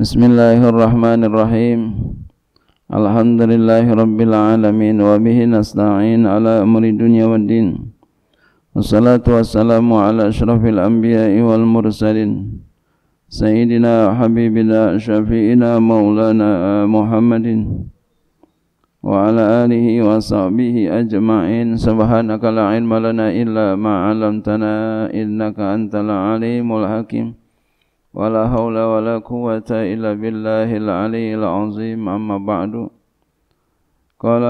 Bismillahirrahmanirrahim Alhamdulillahirabbil alamin wa bihi nasta'in ala umuri dunya waddin Wassalatu wassalamu ala asyrafil anbiya'i wal mursalin Sayyidina habibina syafi'ina maulana Muhammadin wa ala alihi wa sahbihi ajma'in subhanaka la ilma lana illa ma 'allamtana innaka antal alimul hakim ولا حول ولا قوة إلا بالله العلي العظيم أما بعد قال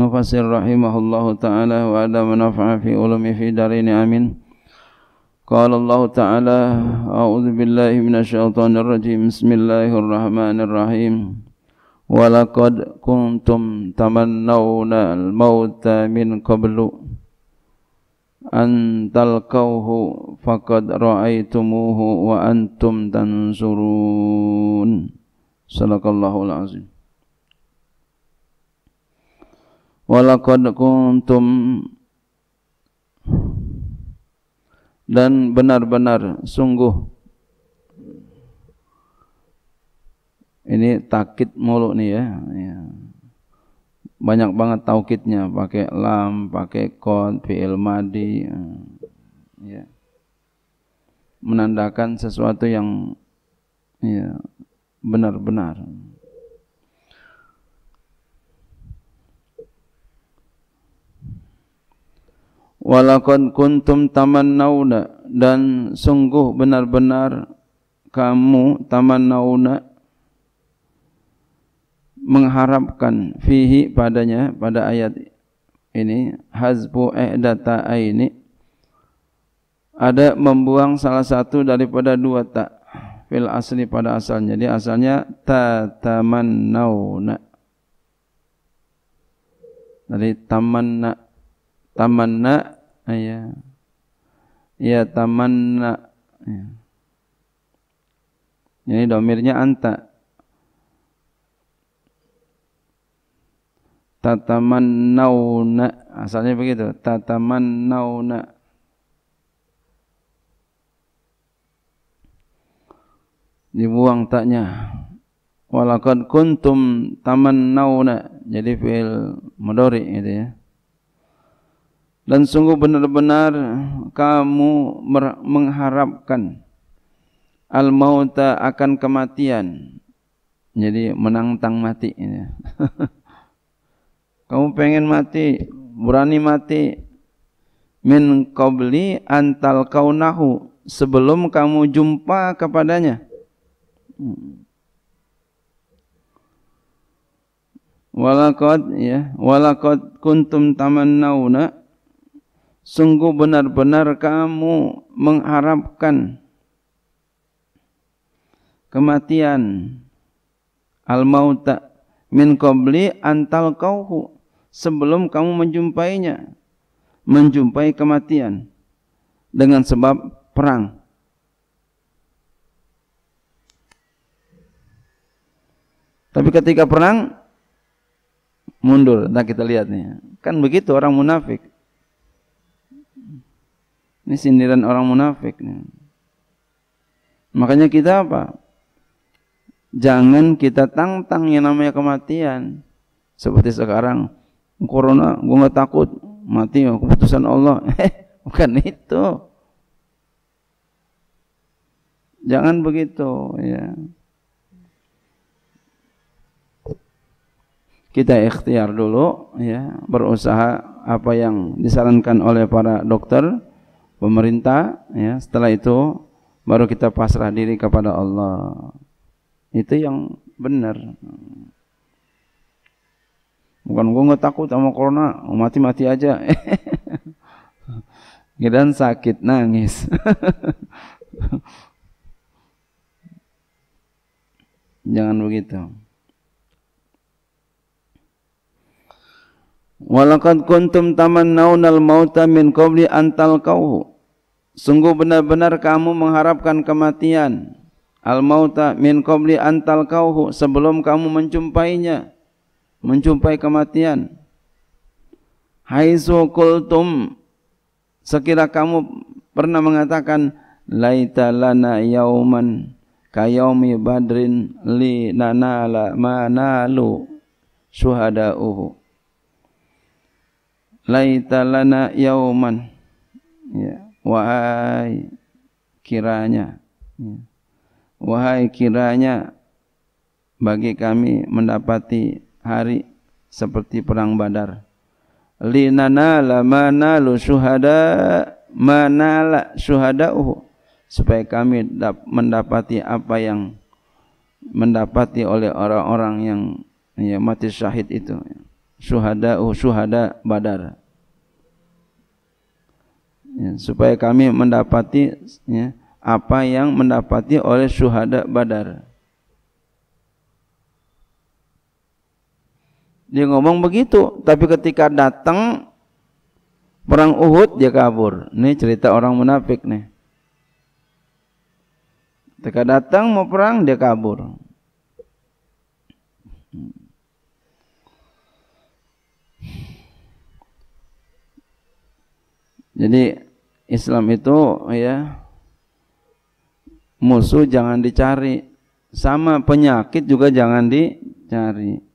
مفسر رحمه الله تعالى وأدى منفع في علم في دارين آمين قال الله تعالى أعوذ بالله من الشيطان الرجيم بسم الله الرحمن الرحيم ولقد كنتم تمنون الموت من قبل an talqauhu faqad ra'aitumuhu wa antum tansurun sallallahu alazim wa laqad kuntum dan benar-benar sungguh ini takit mulu nih ya, ya banyak banget taukidnya pakai lam pakai kon fi'il madi eh, ya menandakan sesuatu yang ya benar-benar Walakad kuntum tamannauna dan sungguh benar-benar kamu tamannauna mengharapkan fihi padanya pada ayat ini hazbu ihdata ini ada membuang salah satu daripada dua tak fil asli pada asalnya jadi asalnya taman tatamannauna dari taman nak ayah ya taman nak ini domirnya antak. tatamannauna asalnya ah, begitu tatamannauna dibuang taknya walakad kuntum tamannauna jadi fil mudhari gitu ya dan sungguh benar-benar kamu mengharapkan al mauta akan kematian jadi menantang mati ini kamu pengen mati, berani mati min qabli antal kaunahu sebelum kamu jumpa kepadanya. Walakot ya, walakot kuntum tamannauna sungguh benar-benar kamu mengharapkan kematian al mauta min qabli antal kauhu sebelum kamu menjumpainya menjumpai kematian dengan sebab perang tapi ketika perang mundur nah kita lihat nih kan begitu orang munafik ini sindiran orang munafik nih. makanya kita apa jangan kita tang tang yang namanya kematian seperti sekarang corona gue nggak takut mati ya keputusan Allah eh, bukan itu jangan begitu ya kita ikhtiar dulu ya berusaha apa yang disarankan oleh para dokter pemerintah ya setelah itu baru kita pasrah diri kepada Allah itu yang benar Bukan gue nggak takut sama corona, mati-mati aja. Gidan sakit, nangis. Jangan begitu. Walakad kuntum taman naunal mauta min qabli antal kauhu. Sungguh benar-benar kamu mengharapkan kematian. Al mauta min qabli antal kauhu sebelum kamu menjumpainya menjumpai kematian. Haitsu kultum. sekira kamu pernah mengatakan laita lana yauman kayaumi badrin li nanala manalu syuhada'uhu laita lana yauman ya wahai kiranya ya. wahai kiranya bagi kami mendapati hari seperti perang Badar. Linana lamana lu syuhada manala syuhadauhu supaya kami mendapati apa yang mendapati oleh orang-orang yang ya, mati syahid itu syuhada uh, syuhada badar ya, supaya kami mendapati ya, apa yang mendapati oleh syuhada badar Dia ngomong begitu, tapi ketika datang perang Uhud dia kabur. Ini cerita orang munafik nih. Ketika datang mau perang dia kabur. Jadi Islam itu ya musuh jangan dicari, sama penyakit juga jangan dicari.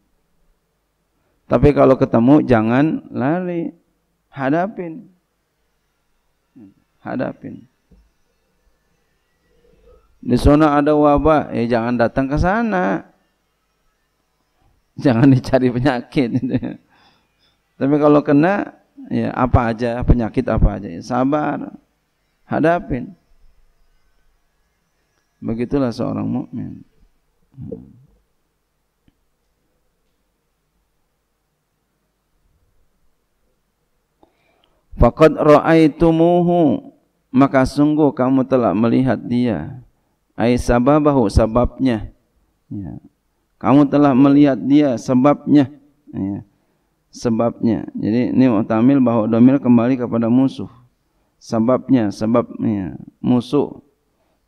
Tapi kalau ketemu jangan lari. Hadapin. Hadapin. Di sana ada wabah, ya jangan datang ke sana. Jangan dicari penyakit. Tapi kalau kena, ya apa aja penyakit apa aja, ya sabar, hadapin. Begitulah seorang mukmin. Hmm. Faqad ra'aitumuhu maka sungguh kamu telah melihat dia. Ai sababahu sebabnya. Ya. Kamu telah melihat dia sebabnya. Ya. Sebabnya. Jadi ini mutamil bahwa domil kembali kepada musuh. Sebabnya, sebabnya musuh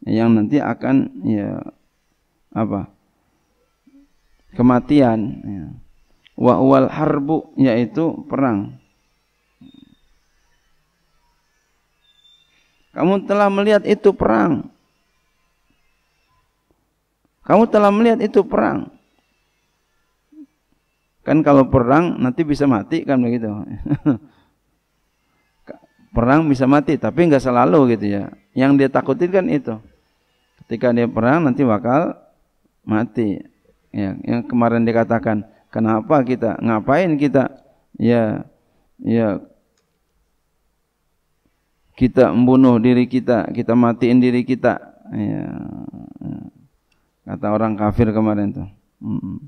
yang nanti akan ya apa? kematian ya. Wa wal harbu yaitu perang Kamu telah melihat itu perang. Kamu telah melihat itu perang. Kan kalau perang nanti bisa mati kan begitu. perang bisa mati tapi nggak selalu gitu ya. Yang dia takutin kan itu. Ketika dia perang nanti bakal mati. Ya, yang kemarin dikatakan, kenapa kita ngapain kita? Ya, ya kita membunuh diri kita, kita matiin diri kita. Ya. Kata orang kafir kemarin tuh. Hmm.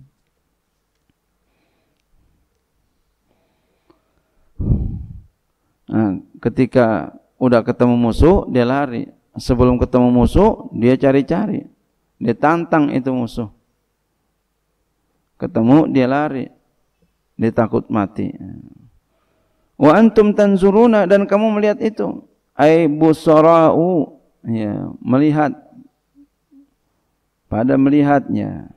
Nah, ketika udah ketemu musuh, dia lari. Sebelum ketemu musuh, dia cari-cari. Dia tantang itu musuh. Ketemu, dia lari. Dia takut mati. Wa antum tanzuruna dan kamu melihat itu ai busara'u ya melihat pada melihatnya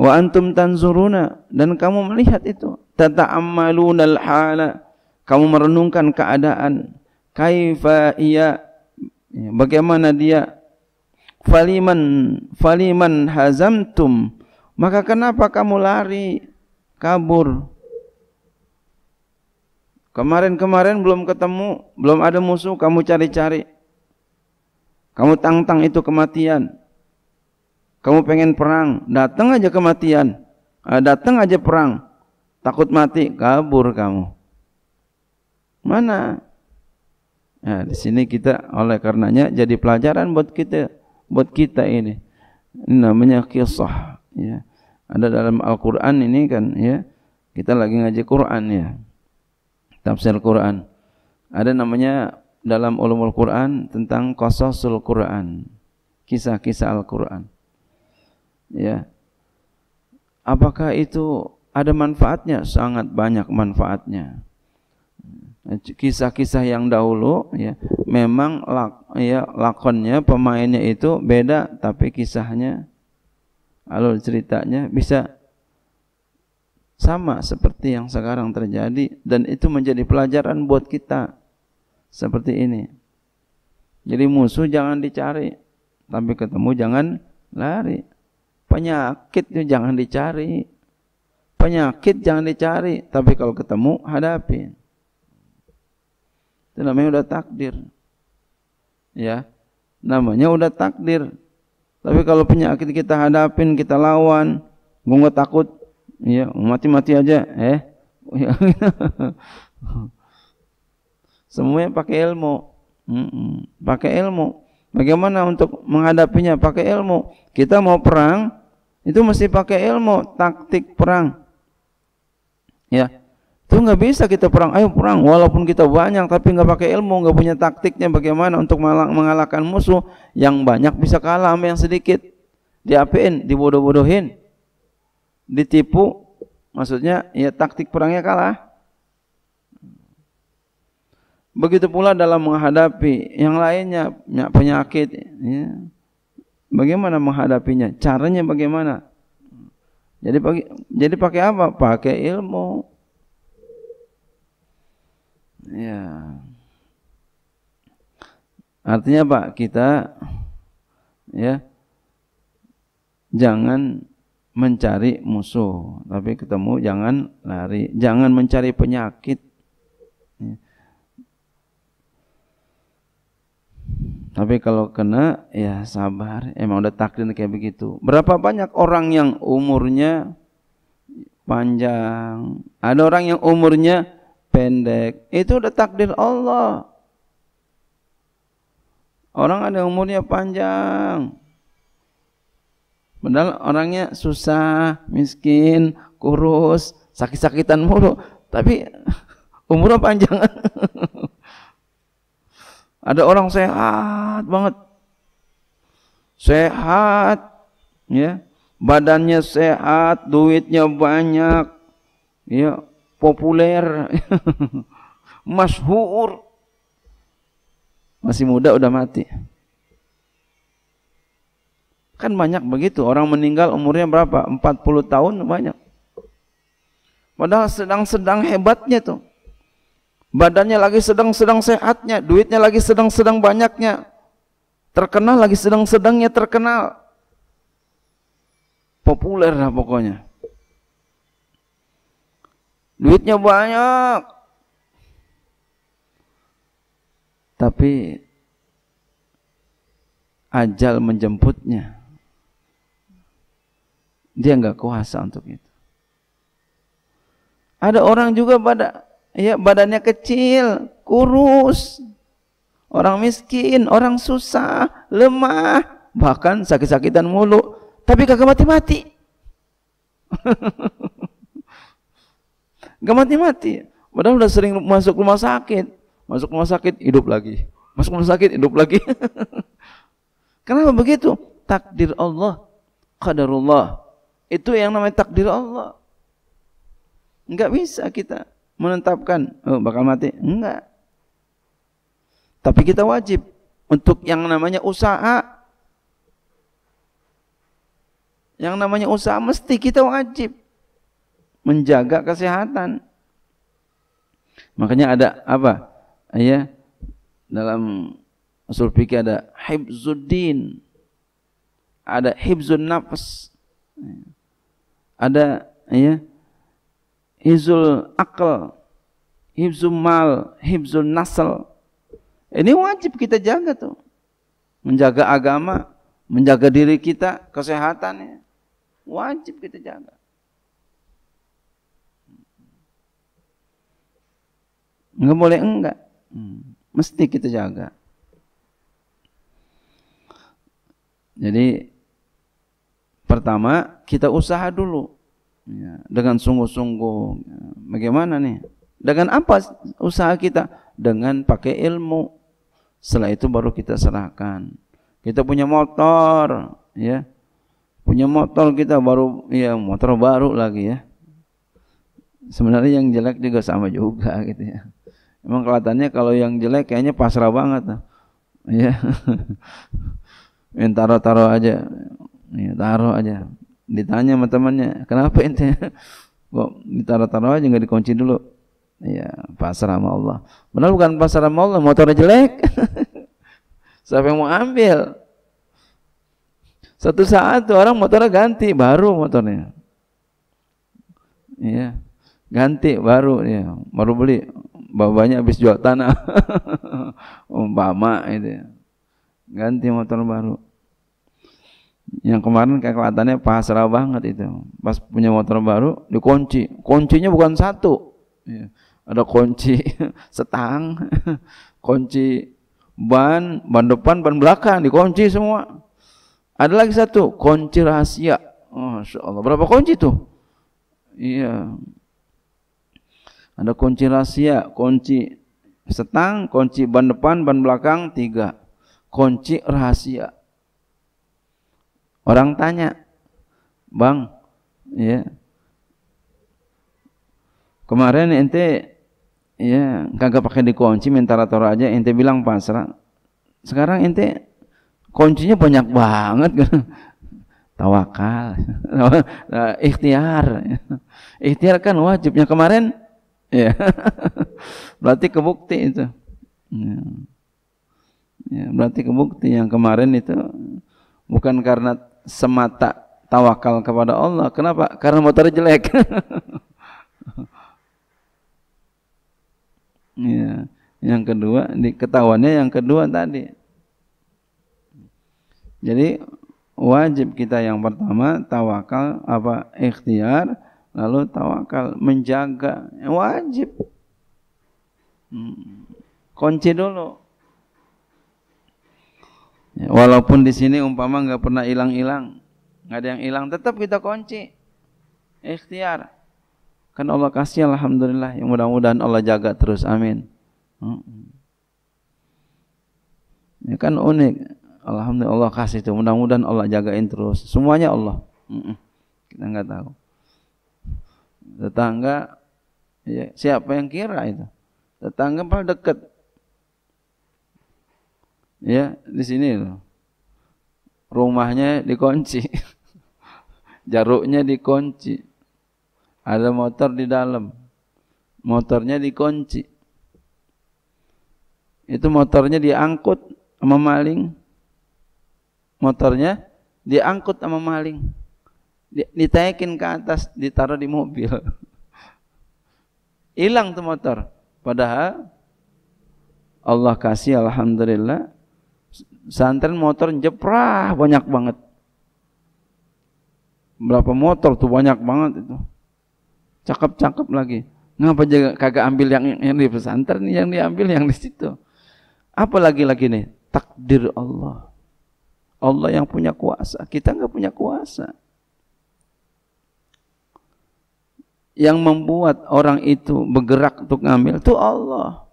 wa antum tanzuruna dan kamu melihat itu tata'ammalunal hala kamu merenungkan keadaan kaifa ia ya, bagaimana dia faliman faliman hazamtum maka kenapa kamu lari kabur Kemarin-kemarin belum ketemu, belum ada musuh, kamu cari-cari. Kamu tang-tang itu kematian. Kamu pengen perang, datang aja kematian. Eh, datang aja perang. Takut mati, kabur kamu. Mana? Nah, di sini kita oleh karenanya jadi pelajaran buat kita, buat kita ini. ini namanya kisah, ya. Ada dalam Al-Qur'an ini kan, ya. Kita lagi ngaji Qur'an ya tafsir Quran. Ada namanya dalam ulumul Quran tentang qasasul Quran, kisah-kisah Al-Quran. Ya. Apakah itu ada manfaatnya? Sangat banyak manfaatnya. Kisah-kisah yang dahulu ya, memang lak, ya lakonnya pemainnya itu beda tapi kisahnya alur ceritanya bisa sama seperti yang sekarang terjadi dan itu menjadi pelajaran buat kita seperti ini. Jadi musuh jangan dicari, tapi ketemu jangan lari. Penyakit itu jangan dicari. Penyakit jangan dicari, tapi kalau ketemu hadapi. Itu namanya udah takdir. Ya. Namanya udah takdir. Tapi kalau penyakit kita hadapin, kita lawan, gue takut, Iya, mati-mati aja, eh. Semuanya pakai ilmu. Mm Pakai ilmu. Bagaimana untuk menghadapinya? Pakai ilmu. Kita mau perang, itu mesti pakai ilmu, taktik perang. Ya. Itu nggak bisa kita perang. Ayo perang, walaupun kita banyak tapi nggak pakai ilmu, nggak punya taktiknya bagaimana untuk mengalahkan musuh yang banyak bisa kalah sama yang sedikit. Diapain? Dibodoh-bodohin ditipu maksudnya ya taktik perangnya kalah begitu pula dalam menghadapi yang lainnya ya, penyakit ya. bagaimana menghadapinya caranya bagaimana jadi pakai jadi pakai apa pakai ilmu ya artinya pak kita ya jangan mencari musuh, tapi ketemu jangan lari, jangan mencari penyakit. Ya. Tapi kalau kena ya sabar, emang udah takdir kayak begitu. Berapa banyak orang yang umurnya panjang, ada orang yang umurnya pendek, itu udah takdir Allah. Orang ada umurnya panjang, Padahal orangnya susah, miskin, kurus, sakit-sakitan mulu, tapi umurnya panjang. Ada orang sehat banget. Sehat, ya. Badannya sehat, duitnya banyak, ya, populer, masyhur. Masih muda udah mati. Kan banyak begitu. Orang meninggal umurnya berapa? 40 tahun banyak. Padahal sedang-sedang hebatnya tuh. Badannya lagi sedang-sedang sehatnya. Duitnya lagi sedang-sedang banyaknya. Terkenal lagi sedang-sedangnya terkenal. Populer lah pokoknya. Duitnya banyak. Tapi ajal menjemputnya. Dia nggak kuasa untuk itu. Ada orang juga pada ya badannya kecil, kurus, orang miskin, orang susah, lemah, bahkan sakit-sakitan mulu, tapi kagak mati-mati. Gak mati-mati. Padahal udah sering masuk rumah sakit. Masuk rumah sakit, hidup lagi. Masuk rumah sakit, hidup lagi. Kenapa begitu? Takdir Allah, qadarullah. Itu yang namanya takdir Allah. Enggak bisa kita menetapkan oh, bakal mati. Enggak. Tapi kita wajib untuk yang namanya usaha. Yang namanya usaha mesti kita wajib menjaga kesehatan. Makanya ada apa? Ya, dalam usul fikih ada hibzuddin, ada hibzun nafs ada ya hizul akal hibzul mal hibzul nasal ini wajib kita jaga tuh menjaga agama menjaga diri kita kesehatannya wajib kita jaga nggak boleh enggak hmm. mesti kita jaga jadi Pertama, kita usaha dulu ya, dengan sungguh-sungguh. Ya, bagaimana nih? Dengan apa usaha kita? Dengan pakai ilmu. Setelah itu baru kita serahkan. Kita punya motor, ya. Punya motor kita baru ya motor baru lagi ya. Sebenarnya yang jelek juga sama juga gitu ya. Emang kelihatannya kalau yang jelek kayaknya pasrah banget. Ya. Minta taruh-taruh aja ya, taruh aja ditanya sama temannya kenapa ente kok ditaruh-taruh aja nggak dikunci dulu ya pasrah sama Allah benar bukan pasrah sama Allah motornya jelek siapa yang mau ambil satu saat tuh orang motornya ganti baru motornya iya ganti baru ya baru beli bapaknya habis jual tanah umpama itu ganti motor baru yang kemarin kayak kelihatannya pasrah banget itu pas punya motor baru dikunci kuncinya bukan satu ya. ada kunci setang kunci ban ban depan ban belakang dikunci semua ada lagi satu kunci rahasia oh, Allah berapa kunci tuh iya ada kunci rahasia kunci setang kunci ban depan ban belakang tiga kunci rahasia Orang tanya, "Bang, ya. Kemarin ente ya kagak pakai dikunci minta rator aja ente bilang pasrah. Sekarang ente kuncinya banyak banget tawakal nah, ikhtiar ikhtiar kan wajibnya kemarin ya berarti kebukti itu ya berarti kebukti yang kemarin itu bukan karena semata tawakal kepada Allah. Kenapa? Karena motor jelek. ya. Yang kedua, di ketahuannya yang kedua tadi. Jadi wajib kita yang pertama tawakal apa ikhtiar lalu tawakal menjaga wajib hmm. kunci dulu Walaupun di sini umpama nggak pernah hilang-hilang, nggak ada yang hilang, tetap kita kunci. Ikhtiar. Kan Allah kasih alhamdulillah. Yang mudah-mudahan Allah jaga terus. Amin. Ya kan unik. Alhamdulillah Allah kasih itu. Mudah-mudahan Allah jagain terus. Semuanya Allah. Kita nggak tahu. Tetangga ya, siapa yang kira itu? Tetangga paling dekat Ya, di sini Rumahnya dikunci. Jaruknya dikunci. Ada motor di dalam. Motornya dikunci. Itu motornya diangkut sama maling. Motornya diangkut sama maling. Ditekin ke atas, ditaruh di mobil. Hilang tuh motor. Padahal Allah kasih alhamdulillah santren motor jeprah banyak banget berapa motor tuh banyak banget itu cakep-cakep lagi ngapa jaga kagak ambil yang yang di pesantren yang diambil yang di situ apa lagi lagi nih takdir Allah Allah yang punya kuasa kita nggak punya kuasa yang membuat orang itu bergerak untuk ngambil tuh Allah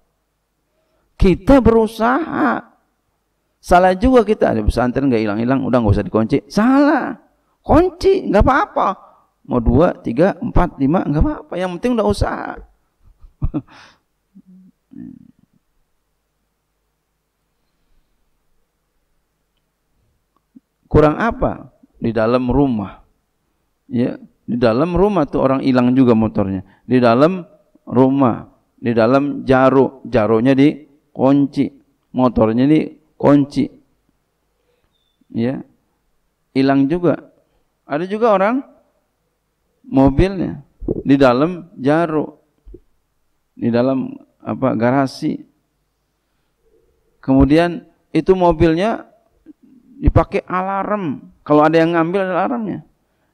kita berusaha Salah juga kita ada pesantren nggak hilang-hilang, udah nggak usah dikunci. Salah, kunci nggak apa-apa. Mau dua, tiga, empat, lima nggak apa-apa. Yang penting udah usah. Kurang apa di dalam rumah? Ya, di dalam rumah tuh orang hilang juga motornya. Di dalam rumah, di dalam jaruknya di dikunci, motornya di kunci ya hilang juga ada juga orang mobilnya di dalam jarum di dalam apa garasi kemudian itu mobilnya dipakai alarm kalau ada yang ngambil alarmnya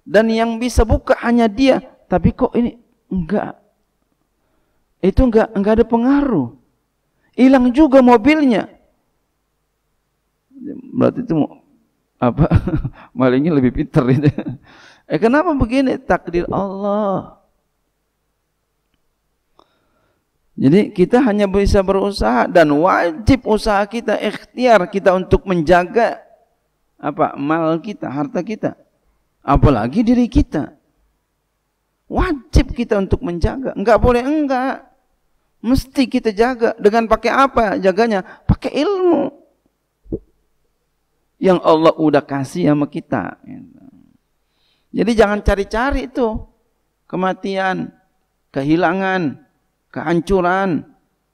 dan yang bisa buka hanya dia tapi kok ini enggak itu enggak enggak ada pengaruh hilang juga mobilnya berarti itu apa malingnya lebih pinter ini Eh kenapa begini takdir Allah? Jadi kita hanya bisa berusaha dan wajib usaha kita ikhtiar kita untuk menjaga apa mal kita, harta kita. Apalagi diri kita. Wajib kita untuk menjaga. Enggak boleh enggak. Mesti kita jaga. Dengan pakai apa jaganya? Pakai ilmu yang Allah udah kasih sama kita. Jadi jangan cari-cari itu kematian, kehilangan, kehancuran.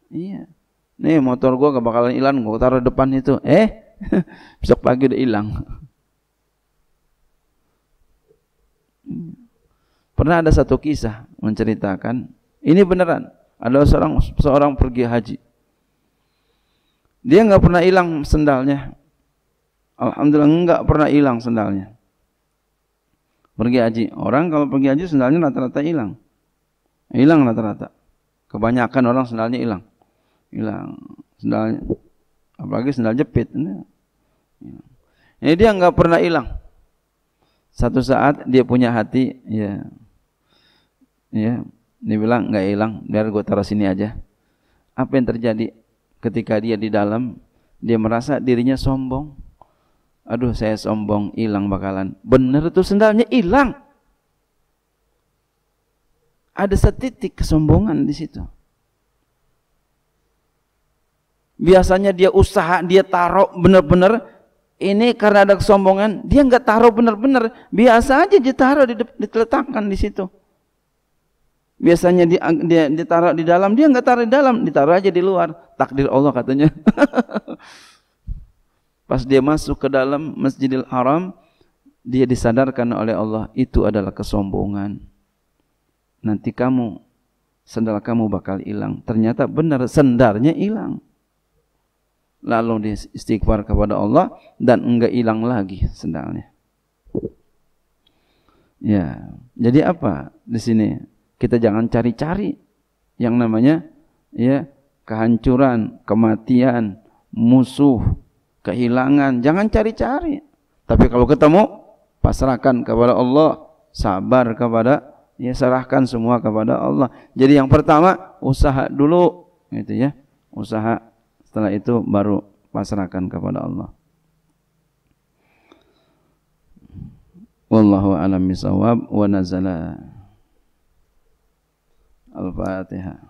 Iya. Nih motor gua bakalan hilang, gua taruh depan itu. Eh, besok pagi udah hilang. Pernah ada satu kisah menceritakan, ini beneran. Ada seorang seorang pergi haji. Dia nggak pernah hilang sendalnya, Alhamdulillah enggak pernah hilang sendalnya. Pergi haji. Orang kalau pergi haji sendalnya rata-rata hilang. Hilang rata-rata. Kebanyakan orang sendalnya hilang. Hilang sendalnya. Apalagi sendal jepit. Ini dia enggak pernah hilang. Satu saat dia punya hati, ya. Ya, dia bilang enggak hilang, biar gue taruh sini aja. Apa yang terjadi ketika dia di dalam? Dia merasa dirinya sombong aduh saya sombong hilang bakalan bener tuh sendalnya hilang ada setitik kesombongan di situ biasanya dia usaha dia taruh bener-bener ini karena ada kesombongan dia nggak taruh bener-bener biasa aja dia taruh diletakkan di situ biasanya dia, dia ditaruh di dalam dia nggak taruh di dalam ditaruh aja di luar takdir Allah katanya Pas dia masuk ke dalam Masjidil Haram, dia disadarkan oleh Allah itu adalah kesombongan. Nanti kamu sendal kamu bakal hilang. Ternyata benar sendarnya hilang. Lalu dia istighfar kepada Allah dan enggak hilang lagi sendalnya. Ya, jadi apa di sini? Kita jangan cari-cari yang namanya ya kehancuran, kematian, musuh, kehilangan, jangan cari-cari. Tapi kalau ketemu, pasrahkan kepada Allah, sabar kepada ya serahkan semua kepada Allah. Jadi yang pertama usaha dulu gitu ya. Usaha setelah itu baru pasrahkan kepada Allah. Wallahu alam bishawab wa nazala. Al-Fatihah.